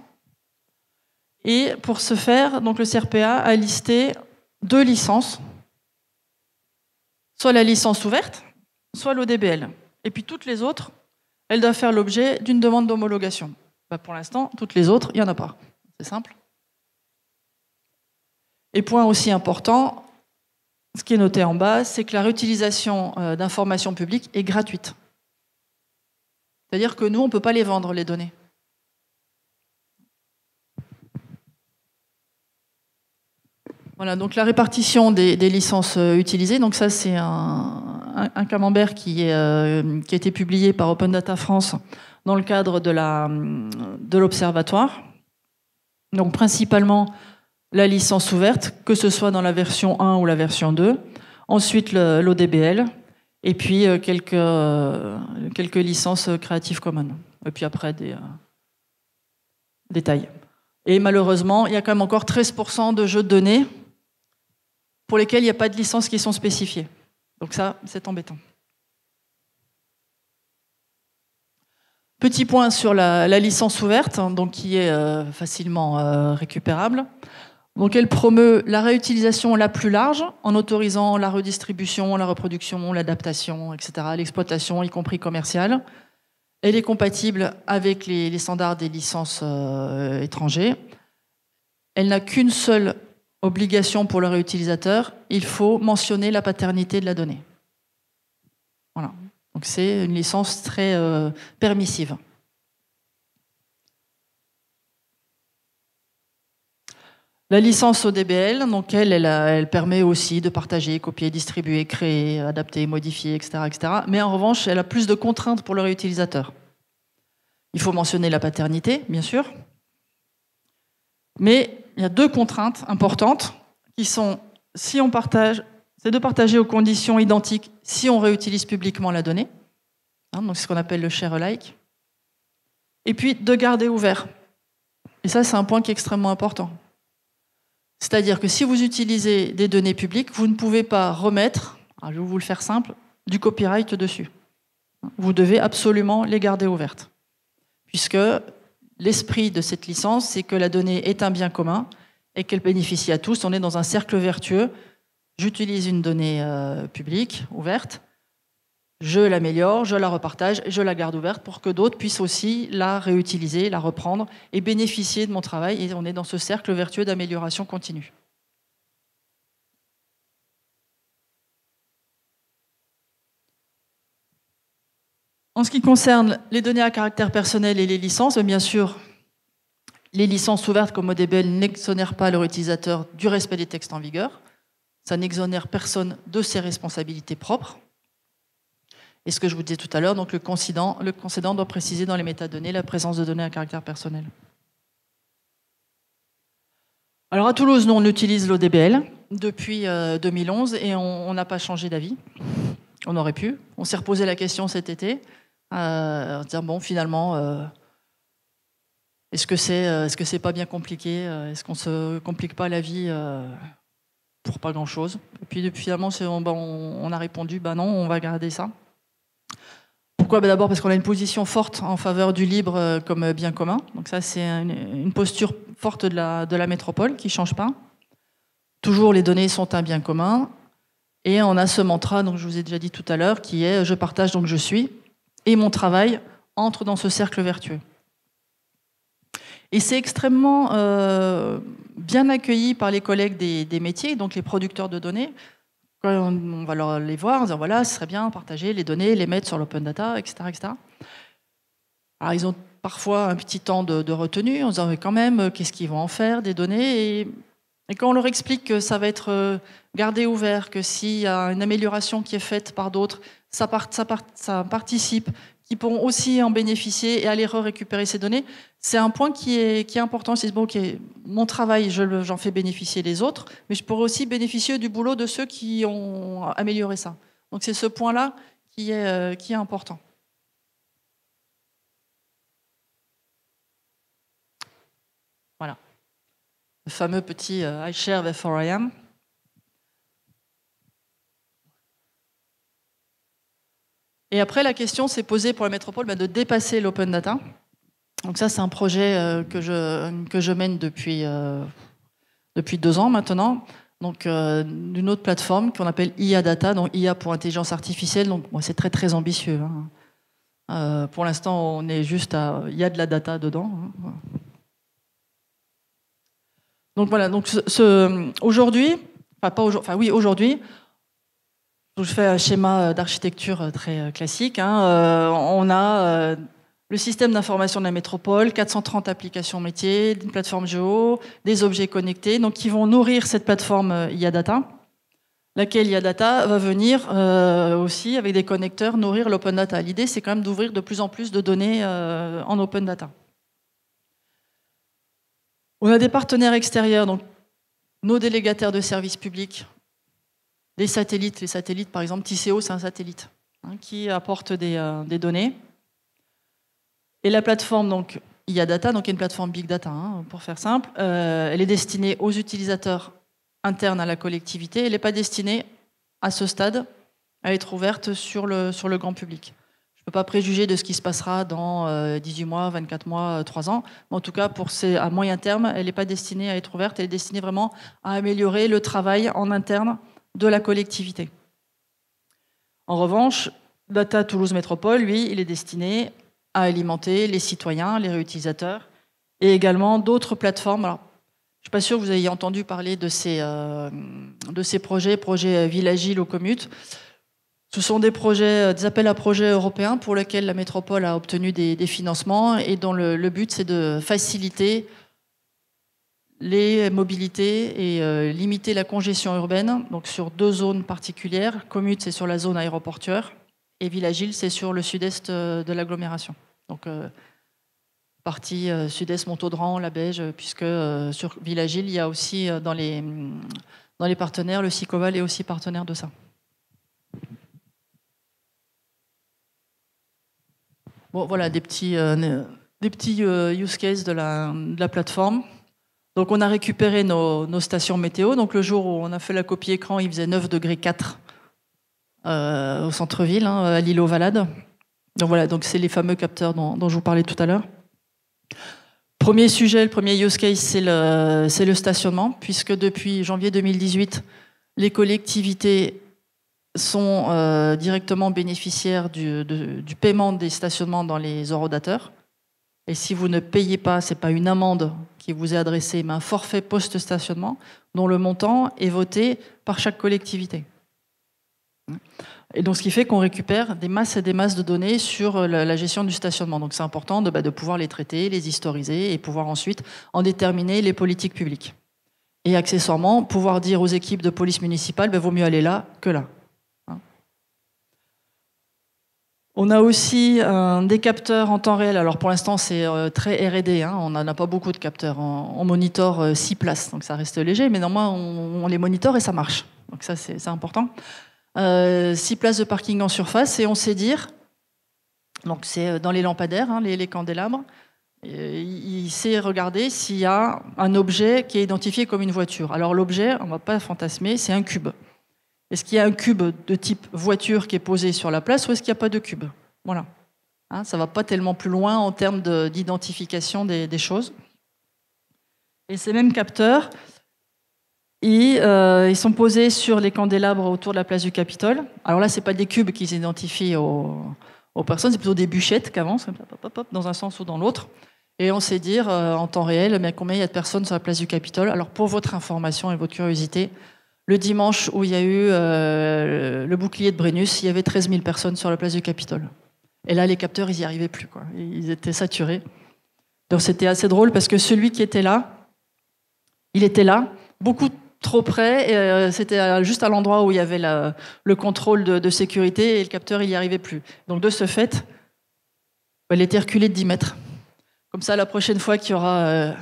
Et pour ce faire, donc le CRPA a listé deux licences, soit la licence ouverte, soit l'ODBL. Et puis toutes les autres, elles doivent faire l'objet d'une demande d'homologation. Bah, pour l'instant, toutes les autres, il n'y en a pas. C'est simple. Et point aussi important, ce qui est noté en bas, c'est que la réutilisation euh, d'informations publiques est gratuite. C'est-à-dire que nous, on ne peut pas les vendre, les données. Voilà, donc la répartition des, licences euh, utilisées. Donc ça, c'est un, camembert euh, qui, a été publié par Open Data France dans le cadre de l'observatoire. donc principalement la licence ouverte, que ce soit dans la version 1 ou la version 2. Ensuite l'ODBL et puis euh, quelques, quelques licences Creative Commons. Et puis après des détails. Et malheureusement, il y a quand même encore 13% de jeux de données pour lesquels il n'y a pas de licences qui sont spécifiées. Donc ça, c'est embêtant. Petit point sur la, licence ouverte, hein, donc qui est euh, facilement euh, récupérable. Donc elle promeut la réutilisation la plus large en autorisant la redistribution, la reproduction, l'adaptation, etc., l'exploitation, y compris commerciale. Elle est compatible avec les, standards des licences euh, étrangères. Elle n'a qu'une seule obligation pour le réutilisateur, il faut mentionner la paternité de la donnée. Voilà. Donc c'est une licence très euh, permissive. La licence ODBL, donc elle, elle, elle, permet aussi de partager, copier, distribuer, créer, adapter, modifier, etc., etc. Mais en revanche, elle a plus de contraintes pour le réutilisateur. Il faut mentionner la paternité, bien sûr. Mais il y a deux contraintes importantes qui sont si on partage, c'est de partager aux conditions identiques si on réutilise publiquement la donnée, hein, donc ce qu'on appelle le share alike, et puis de garder ouvert. Et ça, c'est un point qui est extrêmement important. C'est-à-dire que si vous utilisez des données publiques, vous ne pouvez pas remettre, ah, je vais vous le faire simple, du copyright dessus. Vous devez absolument les garder ouvertes, puisque l'esprit de cette licence, c'est que la donnée est un bien commun et qu'elle bénéficie à tous. On est dans un cercle vertueux. J'utilise une donnée euh, publique, ouverte, je l'améliore, je la repartage, je la garde ouverte pour que d'autres puissent aussi la réutiliser, la reprendre et bénéficier de mon travail. Et on est dans ce cercle vertueux d'amélioration continue. En ce qui concerne les données à caractère personnel et les licences, euh, bien sûr, les licences ouvertes comme ODBL n'exonèrent pas leur utilisateur du respect des textes en vigueur. Ça n'exonère personne de ses responsabilités propres. Et ce que je vous disais tout à l'heure, donc le concédant, le concédant doit préciser dans les métadonnées la présence de données à caractère personnel. Alors à Toulouse, nous on utilise l'ODBL depuis 2011 euh, et on n'a pas changé d'avis. On aurait pu. On s'est reposé la question cet été. Euh, en dire bon, finalement, euh, est-ce que c'est euh, est-ce que c'est pas bien compliqué Est-ce qu'on se complique pas la vie pour pas grand-chose Et puis finalement, bah, on, on, a répondu bah non, on va garder ça. Pourquoi bah, D'abord parce qu'on a une position forte en faveur du libre comme bien commun. Donc ça, c'est une, une, posture forte de la, de la métropole qui ne change pas. Toujours, les données sont un bien commun. Et on a ce mantra, donc je vous ai déjà dit tout à l'heure, qui est je partage donc je suis et mon travail entre dans ce cercle vertueux. Et c'est extrêmement euh, bien accueilli par les collègues des, métiers, donc les producteurs de données. Quand on, va leur, les voir en disant voilà, ce serait bien partager les données, les mettre sur l'open data, etc., Alors ils ont parfois un petit temps de, retenue en disant mais quand même, qu'est-ce qu'ils vont en faire des données et, et, quand on leur explique que ça va être euh, gardé ouvert, que s'il y a une amélioration qui est faite par d'autres, ça, part, ça participe, qui pourront aussi en bénéficier et aller récupérer ces données. C'est un point qui est, qui est important. C'est bon, mon travail, j'en fais bénéficier les autres, mais je pourrais aussi bénéficier du boulot de ceux qui ont amélioré ça. Donc c'est ce point-là qui est, euh, qui est important. Voilà. Le fameux petit euh, I share, before I am. Et après, la question s'est posée pour la métropole bah, de dépasser l'open data. Donc ça, c'est un projet euh, que, je, que je mène depuis, euh, depuis deux ans maintenant. Donc euh, d'une autre plateforme qu'on appelle IA Data, donc IA pour intelligence artificielle. Donc moi, c'est très très ambitieux. Hein. pour l'instant, on est juste à il y a de la data dedans. Hein. Donc voilà. Donc ce, aujourd'hui, enfin pas aujourd'hui, enfin oui aujourd'hui, je fais un schéma euh, d'architecture euh, très euh, classique. Hein. on a le système d'information de la métropole, 430 applications métiers, une plateforme géo, des objets connectés, donc qui vont nourrir cette plateforme IAData, laquelle IAData va venir aussi avec des connecteurs nourrir l'open data. L'idée, c'est quand même d'ouvrir de plus en plus de données en open data. On a des partenaires extérieurs, donc nos délégataires de services publics, les satellites. Les satellites, par exemple, Tisséo, c'est un satellite hein, qui apporte euh, des, données. Et la plateforme, donc, IA Data, donc, est une plateforme Big Data, hein, pour faire simple. Euh, elle est destinée aux utilisateurs internes à la collectivité. Elle n'est pas destinée, à ce stade, à être ouverte sur le, sur le grand public. Je ne peux pas préjuger de ce qui se passera dans 18 euh, mois, 24 mois, 3 ans. Mais en tout cas, pour à moyen terme, elle n'est pas destinée à être ouverte. Elle est destinée vraiment à améliorer le travail en interne de la collectivité. En revanche, Data Toulouse Métropole, lui, il est destiné à alimenter les citoyens, les réutilisateurs et également d'autres plateformes. je ne suis pas sûr que vous ayez entendu parler de ces, euh, projets, projets euh, Villagile ou Commute. Ce sont des projets, euh, des appels à projets européens pour lesquels la métropole a obtenu des, financements et dont le, le but c'est de faciliter les mobilités et euh, limiter la congestion urbaine, donc sur deux zones particulières. Commute, c'est sur la zone aéroportuaire, et Villagile, c'est sur le sud-est euh, de l'agglomération. Donc, euh, partie sud-est, Montaudran, la Beige, puisque sur Villagile, il y a aussi dans, les, partenaires, le SICOVAL est aussi partenaire de ça. Bon, voilà des petits, use cases de la plateforme. Donc on a récupéré nos, stations météo. Donc le jour où on a fait la copie écran, il faisait 9 degrés 4 euh, au centre-ville, hein, à l'île Valade. Donc voilà, donc c'est les fameux capteurs dont, je vous parlais tout à l'heure. Premier sujet, le premier use case, c'est le, stationnement, puisque depuis janvier 2018, les collectivités sont euh, directement bénéficiaires du, paiement des stationnements dans les horodateurs. Et si vous ne payez pas, c'est pas une amende, qui vous est adressé, mais un forfait post-stationnement dont le montant est voté par chaque collectivité. Et donc, ce qui fait qu'on récupère des masses et des masses de données sur euh, la, gestion du stationnement. Donc, c'est important bah, de, pouvoir les traiter, les historiser et pouvoir ensuite en déterminer les politiques publiques. Et accessoirement, pouvoir dire aux équipes de police municipale, bah, vaut mieux aller là que là. On a aussi euh, des capteurs en temps réel. Alors pour l'instant, c'est euh, très RD. Hein. On n'a pas beaucoup de capteurs. On, on 6 euh, places, donc ça reste léger. Mais normalement, on, les monitore et ça marche. Donc ça, c'est important. 6 places de parking en surface et on sait dire, donc c'est dans les lampadaires, hein, les, les, candélabres, il sait regarder s'il y a un objet qui est identifié comme une voiture. Alors l'objet, on ne va pas fantasmer, c'est un cube. Est-ce qu'il y a un cube de type voiture qui est posé sur la place ou est-ce qu'il n'y a pas de cube Voilà. Hein, ça ne va pas tellement plus loin en termes d'identification des, choses. Et ces mêmes capteurs, euh, ils, sont posés sur les candélabres autour de la place du Capitole. Alors là, ce pas des cubes qu'ils identifient aux, personnes, c'est plutôt des bûchettes qui avancent, dans un sens ou dans l'autre. Et on sait dire euh, en temps réel eh combien il y a de personnes sur la place du Capitole. Alors pour votre information et votre curiosité, le dimanche où il y a eu euh, le bouclier de Brennus, il y avait 13 000 personnes sur la place du Capitole. Et là, les capteurs, ils n'y arrivaient plus. Quoi. Ils étaient saturés. Donc c'était assez drôle parce que celui qui était là, il était là, beaucoup trop près. Euh, c'était juste à l'endroit où il y avait le contrôle de, sécurité et le capteur, il n'y arrivait plus. Donc de ce fait, elle était reculée de 10 mètres. Comme ça, la prochaine fois qu'il y aura. Euh,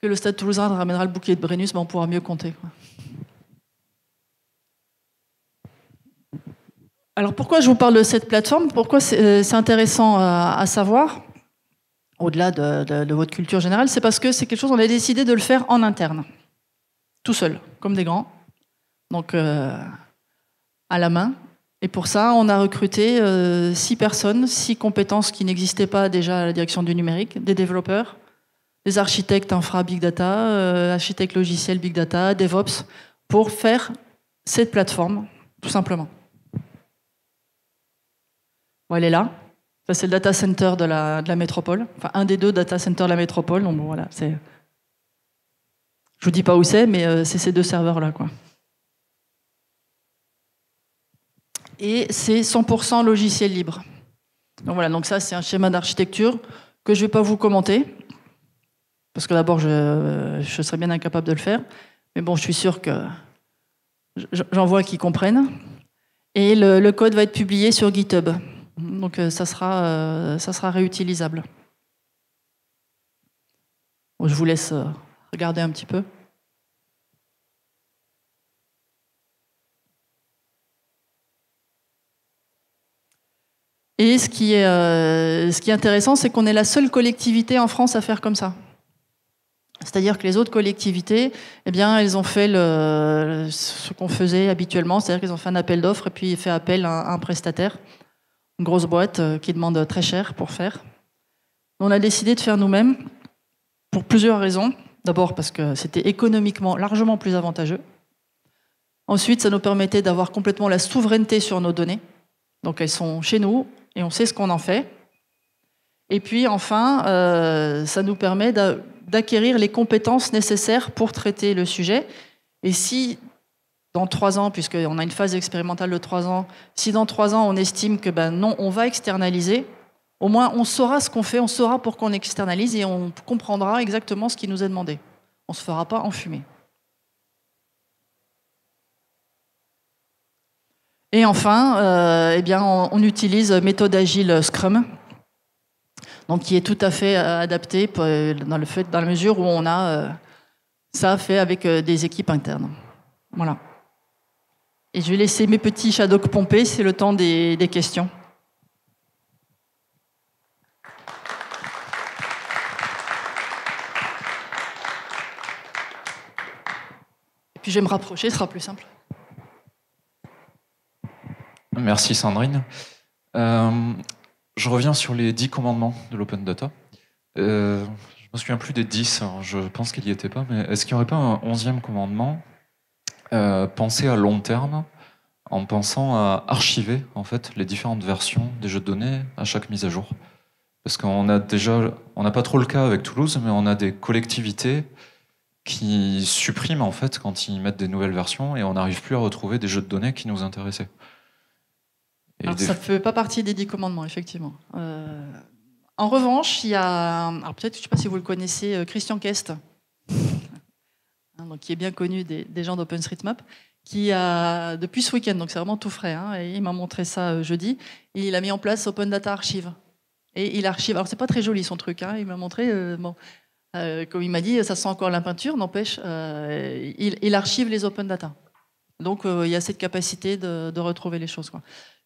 que le Stade toulousain ramènera le bouclier de Brennus, ben, on pourra mieux compter. Quoi. Alors pourquoi je vous parle de cette plateforme Pourquoi c'est euh, intéressant euh, à, savoir au-delà de, votre culture générale, c'est parce que c'est quelque chose, on a décidé de le faire en interne, tout seul, comme des grands, donc euh, à la main. Et pour ça, on a recruté six personnes, six compétences qui n'existaient pas déjà à la direction du numérique, des développeurs, des architectes infra big data, architectes logiciels big data, DevOps, pour faire cette plateforme, tout simplement elle est là. Ça, c'est le data center de la, métropole. Enfin, un des deux data centers de la métropole. Donc, voilà, Je vous dis pas où c'est, mais euh, c'est ces deux serveurs-là, Et c'est 100% logiciel libre. Donc voilà, donc ça, c'est un schéma d'architecture que je vais pas vous commenter, parce que d'abord, je, serais bien incapable de le faire. Mais bon, je suis sûr que j'en vois qui comprennent. Et le code va être publié sur GitHub. Donc euh, ça, sera, euh, ça sera réutilisable. je vous laisse euh, regarder un petit peu. Et ce qui est, intéressant, c'est qu'on est la seule collectivité en France à faire comme ça. C'est-à-dire que les autres collectivités, eh bien, elles ont fait ce qu'on faisait habituellement, c'est-à-dire qu'elles ont fait un appel d'offres et puis fait appel à un prestataire une grosse boîte euh, qui demande très cher pour faire. On a décidé de faire nous-mêmes pour plusieurs raisons. D'abord parce que c'était économiquement largement plus avantageux. Ensuite, ça nous permettait d'avoir complètement la souveraineté sur nos données. Donc elles sont chez nous et on sait ce qu'on en fait. Et puis enfin, euh, ça nous permet d'acquérir les compétences nécessaires pour traiter le sujet. Et si dans trois ans, puisqu'on a une phase expérimentale de trois ans, si dans trois ans on estime que ben non, on va externaliser, au moins on saura ce qu'on fait, on saura pourquoi on externalise et on comprendra exactement ce qui nous est demandé. On ne se fera pas enfumer. Et enfin, euh, eh bien, on, utilise méthode agile Scrum, donc qui est tout à fait euh, adaptée euh, dans, le fait, dans la mesure où on a ça fait avec des équipes internes. Voilà. Et je vais laisser mes petits shadows pomper, c'est le temps des, questions. Et puis je vais me rapprocher, ce sera plus simple. Merci Sandrine. Euh, je reviens sur les dix commandements de l'open data. Euh, je ne me souviens plus des dix, je pense qu'il n'y était pas, mais est-ce qu'il n'y aurait pas un onzième commandement euh, penser à long terme en pensant à archiver en fait les différentes versions des jeux de données à chaque mise à jour. Parce qu'on a déjà, on n'a pas trop le cas avec Toulouse, mais on a des collectivités qui suppriment en fait quand ils mettent des nouvelles versions et on n'arrive plus à retrouver des jeux de données qui nous intéressaient. ça ne fait pas partie des dix commandements, effectivement. Euh, en revanche, il y a, alors peut-être, je ne sais pas si vous le connaissez, euh, Christian Kest. Hein, donc qui est bien connu des, gens d'OpenStreetMap, qui a, depuis ce week-end, donc c'est vraiment tout frais, hein, et il m'a montré ça euh, jeudi, il a mis en place Open Data Archive. Et il archive, alors c'est pas très joli son truc, hein, il m'a montré, euh, bon, euh, comme il m'a dit, ça sent encore la peinture, n'empêche, il, archive les open data. Donc il y a cette capacité de, retrouver les choses.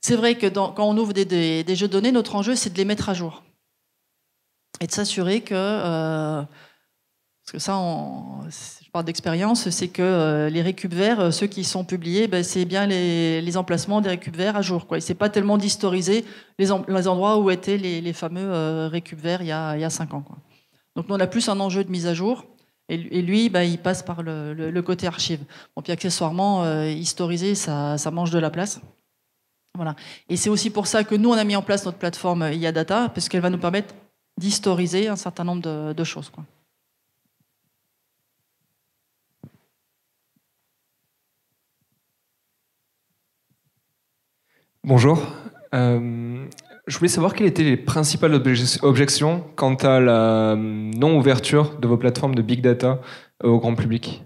C'est vrai que quand on ouvre des, des, jeux de données, notre enjeu c'est de les mettre à jour. Et de s'assurer que. parce que ça, on, je d'expérience, c'est que euh, les récup verts, euh, ceux qui sont publiés, ben, c'est bien les, emplacements des récup verts à jour. Quoi. Et c'est pas tellement d'historiser les, endroits où étaient les, fameux euh, verts il y a, cinq ans. Donc nous, on a plus un enjeu de mise à jour. Et, lui, ben, il passe par le, côté archive. Bon, puis accessoirement, historiser, ça, mange de la place. Voilà. Et c'est aussi pour ça que nous, on a mis en place notre plateforme IADATA parce qu'elle va nous permettre d'historiser un certain nombre de, choses. Bonjour. Euh, je voulais savoir quelles étaient les principales objections quant à la euh, non-ouverture de vos plateformes de big data au grand public.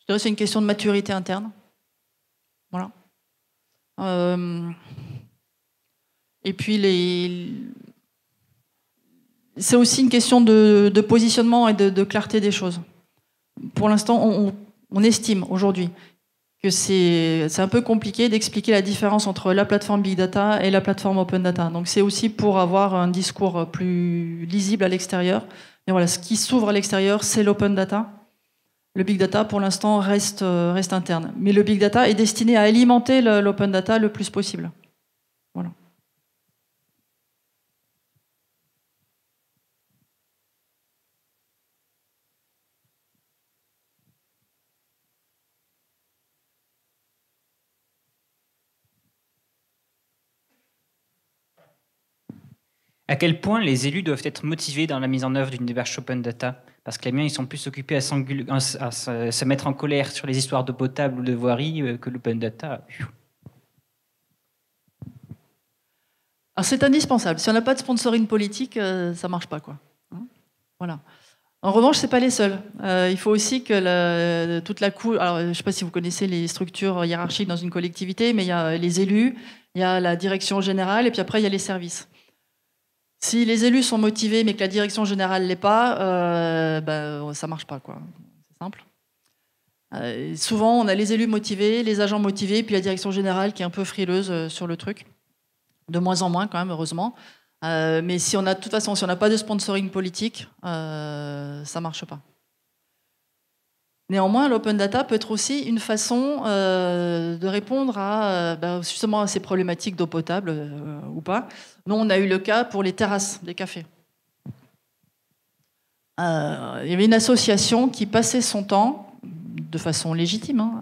Je dirais que c'est une question de maturité interne. Voilà. Euh, et puis c'est aussi une question de, positionnement et de, clarté des choses pour l'instant, on, estime aujourd'hui que c'est un peu compliqué d'expliquer la différence entre la plateforme Big Data et la plateforme Open Data. Donc c'est aussi pour avoir un discours plus lisible à l'extérieur. mais voilà, ce qui s'ouvre à l'extérieur, c'est l'Open Data. Le Big Data, pour l'instant, reste, euh, reste interne. Mais le Big Data est destiné à alimenter l'Open Data le plus possible. À quel point les élus doivent être motivés dans la mise en œuvre d'une démarche open data Parce que les miens, ils sont plus occupés à, se mettre en colère sur les histoires de potable ou de voirie euh, que l'open data. Ah, c'est indispensable. Si on n'a pas de sponsoring politique, euh, ça ne marche pas, quoi. Hein? voilà. En revanche, ce n'est pas les seuls. Euh, il faut aussi que toute la cour. Alors, je sais pas si vous connaissez les structures hiérarchiques dans une collectivité, mais il y a les élus, il y a la direction générale, et puis après il y a les services. Si les élus sont motivés mais que la direction générale ne l'est pas, euh, ben, ça ne marche pas. C'est simple. Euh, souvent, on a les élus motivés, les agents motivés, puis la direction générale qui est un peu frileuse euh, sur le truc. De moins en moins, quand même, heureusement. mais si on a, de toute façon, si on n'a pas de sponsoring politique, ça ne marche pas. Néanmoins, l'open data peut être aussi une façon euh, de répondre à euh, bah, justement à ces problématiques d'eau potable euh, ou pas. Nous, on a eu le cas pour les terrasses des cafés. il y avait une association qui passait son temps, de façon légitime, hein,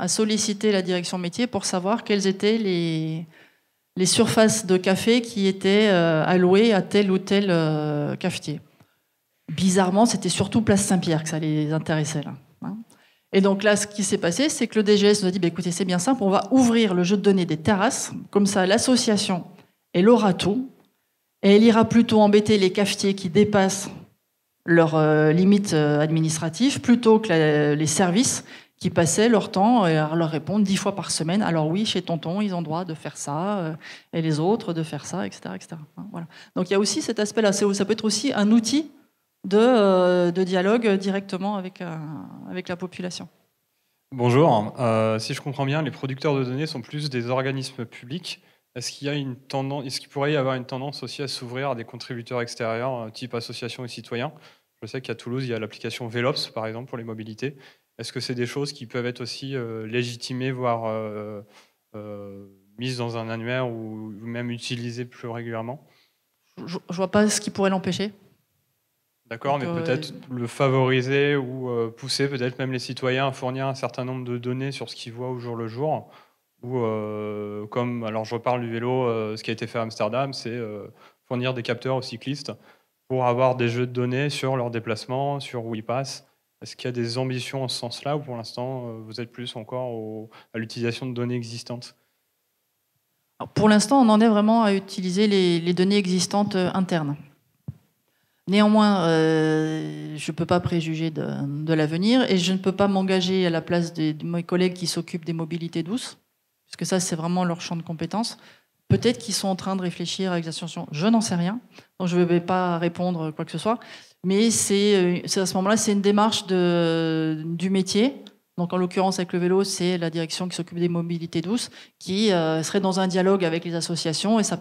à, solliciter la direction métier pour savoir quelles étaient les, les surfaces de café qui étaient allouées à tel ou tel cafetier. Bizarrement, c'était surtout Place Saint-Pierre que ça les intéressait. Là. Et donc là, ce qui s'est passé, c'est que le DGS nous a dit, bah, écoutez, c'est bien simple, on va ouvrir le jeu de données des terrasses, comme ça l'association, elle aura tout, et elle ira plutôt embêter les cafetiers qui dépassent leurs euh, limites euh, administratives, plutôt que les services qui passaient leur temps euh, à leur répondre dix fois par semaine, alors oui, chez Tonton, ils ont droit de faire ça, et les autres de faire ça, etc. etc. Hein, voilà. Donc il y a aussi cet aspect-là, ça peut être aussi un outil euh, de, dialogue directement avec, euh, avec la population. Bonjour. Euh, si je comprends bien, les producteurs de données sont plus des organismes publics. Est-ce qu'il y a une tendance, est-ce qu'il pourrait y avoir une tendance aussi à s'ouvrir à des contributeurs extérieurs, type associations et citoyens Je sais qu'à Toulouse, il y a l'application Velops, par exemple, pour les mobilités. Est-ce que c'est des choses qui peuvent être aussi légitimées, voire mises dans un annuaire ou même utilisées plus régulièrement Je vois pas ce qui pourrait l'empêcher. D'accord, mais peut-être le favoriser ou euh, pousser peut-être même les citoyens à fournir un certain nombre de données sur ce qu'ils voient au jour le jour. Ou euh, comme, alors je reparle du vélo, euh, ce qui a été fait à Amsterdam, c'est fournir des capteurs aux cyclistes pour avoir des jeux de données sur leurs déplacements, sur où ils passent. Est-ce qu'il y a des ambitions en ce sens-là ou pour l'instant vous êtes plus encore à l'utilisation de données existantes Pour l'instant, on en est vraiment à utiliser les données existantes internes. Néanmoins, euh, je ne peux pas préjuger de, l'avenir et je ne peux pas m'engager à la place de, mes collègues qui s'occupent des mobilités douces, parce que ça, c'est vraiment leur champ de compétences. Peut-être qu'ils sont en train de réfléchir à l'association, je n'en sais rien, donc je ne vais pas répondre quoi que ce soit. Mais c'est euh, à ce moment-là, c'est une démarche du métier. Donc en l'occurrence avec le vélo, c'est la direction qui s'occupe des mobilités douces qui euh, serait dans un dialogue avec les associations et ça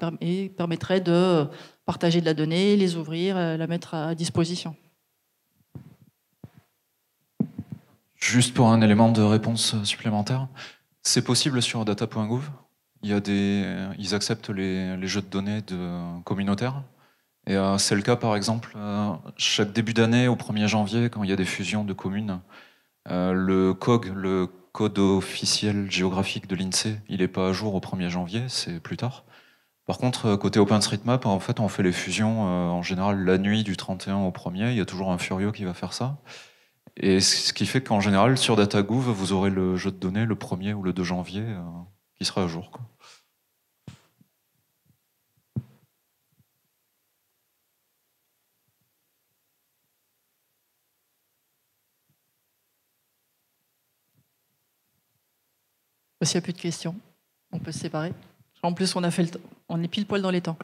permettrait de partager de la donnée, les ouvrir, euh, la mettre à disposition. Juste pour un élément de réponse supplémentaire, c'est possible sur data.gov. Il y a des, ils acceptent les, jeux de données de, communautaires. Et euh, c'est le cas, par exemple, euh, chaque début d'année, au 1er janvier, quand il y a des fusions de communes, le COG, le code officiel géographique de l'INSEE, il n'est pas à jour au 1er janvier, c'est plus tard. Par contre, euh, côté OpenStreetMap, en fait, on fait les fusions euh, en général la nuit du 31 au 1er. Il y a toujours un Furio qui va faire ça. Et ce qui fait qu'en général, sur DataGouv, vous aurez le jeu de données le 1er ou le 2 janvier euh, qui sera à jour. S'il n'y a plus de questions, on peut se séparer. En plus, on a fait on est pile poil dans les temps.